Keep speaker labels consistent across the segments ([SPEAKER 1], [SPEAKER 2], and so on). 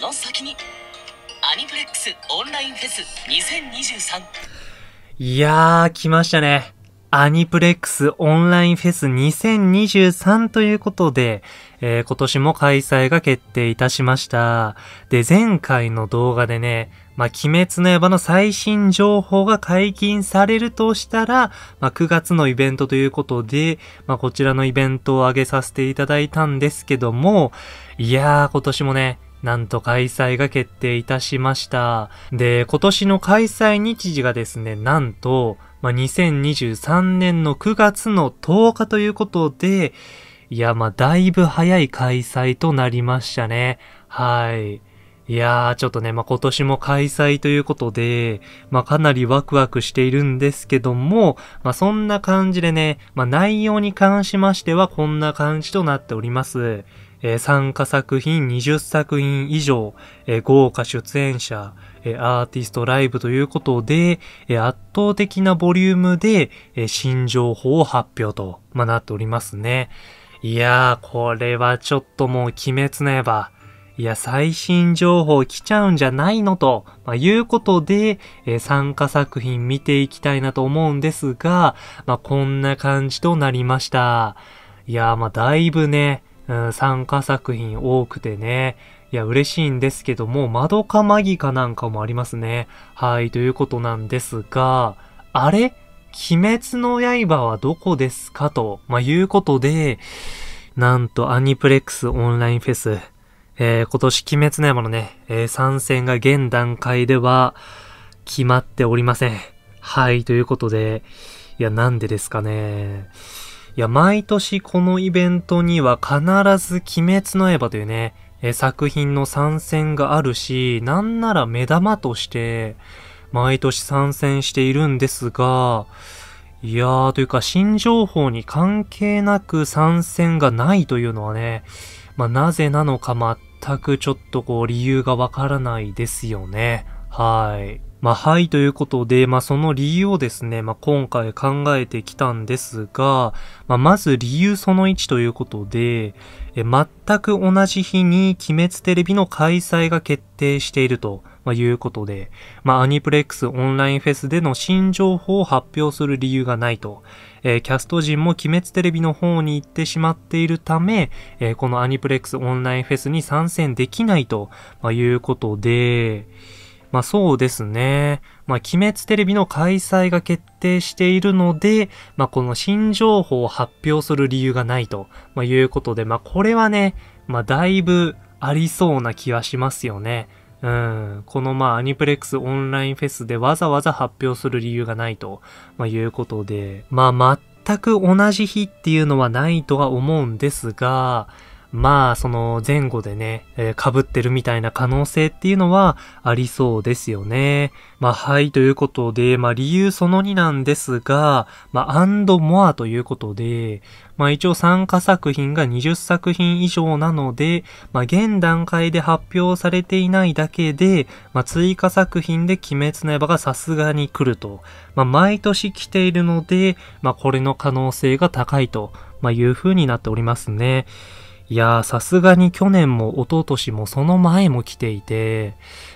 [SPEAKER 1] の先にアニプレックスオンラインフェス2023いやー来ましたねアニプレックスオンラインフェス2023ということで、えー、今年も開催が決定いたしました。で、前回の動画でね、まあ、鬼滅の刃の最新情報が解禁されるとしたら、まあ、9月のイベントということで、まあ、こちらのイベントを上げさせていただいたんですけども、いやー、今年もね、なんと開催が決定いたしました。で、今年の開催日時がですね、なんと、まあ、2023年の9月の10日ということで、いや、まあ、だいぶ早い開催となりましたね。はい。いやー、ちょっとね、まあ、今年も開催ということで、まあ、かなりワクワクしているんですけども、まあ、そんな感じでね、まあ、内容に関しましてはこんな感じとなっております。えー、参加作品20作品以上、えー、豪華出演者、えー、アーティストライブということで、えー、圧倒的なボリュームで、えー、新情報を発表と、まあ、なっておりますね。いやー、これはちょっともう鬼滅の刃。いや、最新情報来ちゃうんじゃないのと、まあ、いうことで、えー、参加作品見ていきたいなと思うんですが、まあ、こんな感じとなりました。いやー、まあ、だいぶね、うん、参加作品多くてね、いや、嬉しいんですけども、まどかマギかなんかもありますね。はい、ということなんですが、あれ鬼滅の刃はどこですかと、まあ、いうことで、なんとアニプレックスオンラインフェス、えー、今年鬼滅の刃のね、えー、参戦が現段階では決まっておりません。はい、ということで、いや、なんでですかね。いや、毎年このイベントには必ず鬼滅の刃というね、え作品の参戦があるし、なんなら目玉として、毎年参戦しているんですが、いやーというか新情報に関係なく参戦がないというのはね、まあ、なぜなのか全くちょっとこう理由がわからないですよね。はい。まあ、はいということで、まあ、その理由をですね、まあ、今回考えてきたんですが、まあ、まず理由その1ということで、え全く同じ日に鬼滅テレビの開催が決定していると。まあ、いうことで、まあ、アニプレックスオンラインフェスでの新情報を発表する理由がないと。えー、キャスト陣も鬼滅テレビの方に行ってしまっているため、えー、このアニプレックスオンラインフェスに参戦できないと、まあ、いうことで、まあそうですね。まあ鬼滅テレビの開催が決定しているので、まあこの新情報を発表する理由がないと、まあ、いうことで、まあこれはね、まあだいぶありそうな気はしますよね。うん。このまあアニプレックスオンラインフェスでわざわざ発表する理由がないと、まあ、いうことで、まあ全く同じ日っていうのはないとは思うんですが、まあ、その前後でね、えー、被ってるみたいな可能性っていうのはありそうですよね。まあ、はい、ということで、まあ、理由その2なんですが、まあ、アンドモアということで、まあ、一応参加作品が20作品以上なので、まあ、現段階で発表されていないだけで、まあ、追加作品で鬼滅の刃がさすがに来ると。まあ、毎年来ているので、まあ、これの可能性が高いと、まあ、いう風になっておりますね。いやー、さすがに去年も一昨年もその前も来ていて、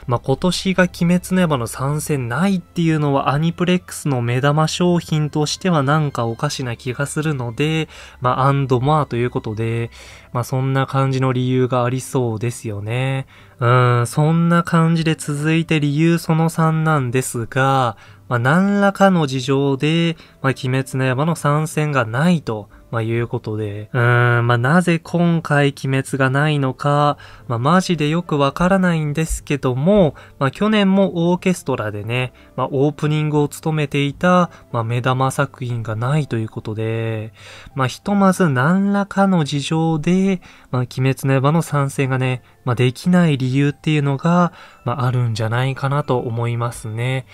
[SPEAKER 1] まあ、今年が鬼滅の刃の参戦ないっていうのはアニプレックスの目玉商品としてはなんかおかしな気がするので、まあ、アンドマーということで、まあ、そんな感じの理由がありそうですよね。うーん、そんな感じで続いて理由その3なんですが、まあ、何らかの事情で、まあ、鬼滅の刃の参戦がないと、まあ、いうことで、うーん、まあ、なぜ今回鬼滅がないのか、まあ、マジでよくわからないんですけども、まあ、去年もオーケストラでね、まあ、オープニングを務めていた、まあ、目玉作品がないということで、まあ、ひとまず何らかの事情で、まあ、鬼滅の刃の賛成がね、まあ、できない理由っていうのが、まあ、あるんじゃないかなと思いますね。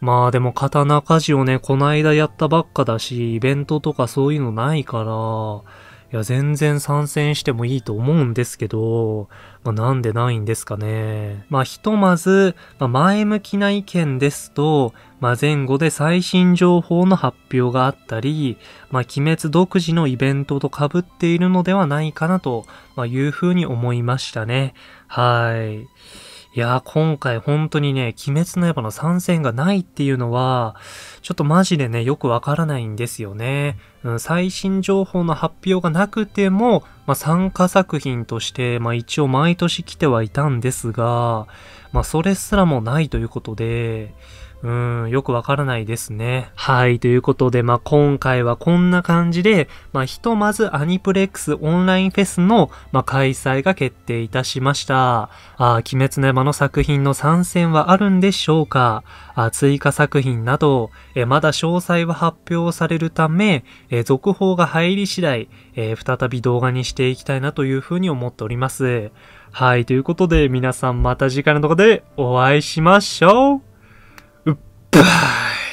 [SPEAKER 1] まあでも刀鍛冶をね、こないだやったばっかだし、イベントとかそういうのないから、いや、全然参戦してもいいと思うんですけど、まあ、なんでないんですかね。まあ、ひとまず、まあ、前向きな意見ですと、まあ、前後で最新情報の発表があったり、まあ、鬼滅独自のイベントと被っているのではないかなと、まいうふうに思いましたね。はい。いやー、今回本当にね、鬼滅の刃の参戦がないっていうのは、ちょっとマジでね、よくわからないんですよね。うん、最新情報の発表がなくても、まあ、参加作品として、まあ、一応毎年来てはいたんですが、まあ、それすらもないということで、うん、よくわからないですね。はい、ということで、まあ、今回はこんな感じで、まあ、ひとまずアニプレックスオンラインフェスの、まあ、開催が決定いたしました。あ、鬼滅の山の作品の参戦はあるんでしょうかあ、追加作品など、え、まだ詳細は発表されるため、え、続報が入り次第、え、再び動画にしていきたいなというふうに思っております。はい、ということで皆さんまた次回の動画でお会いしましょう唉。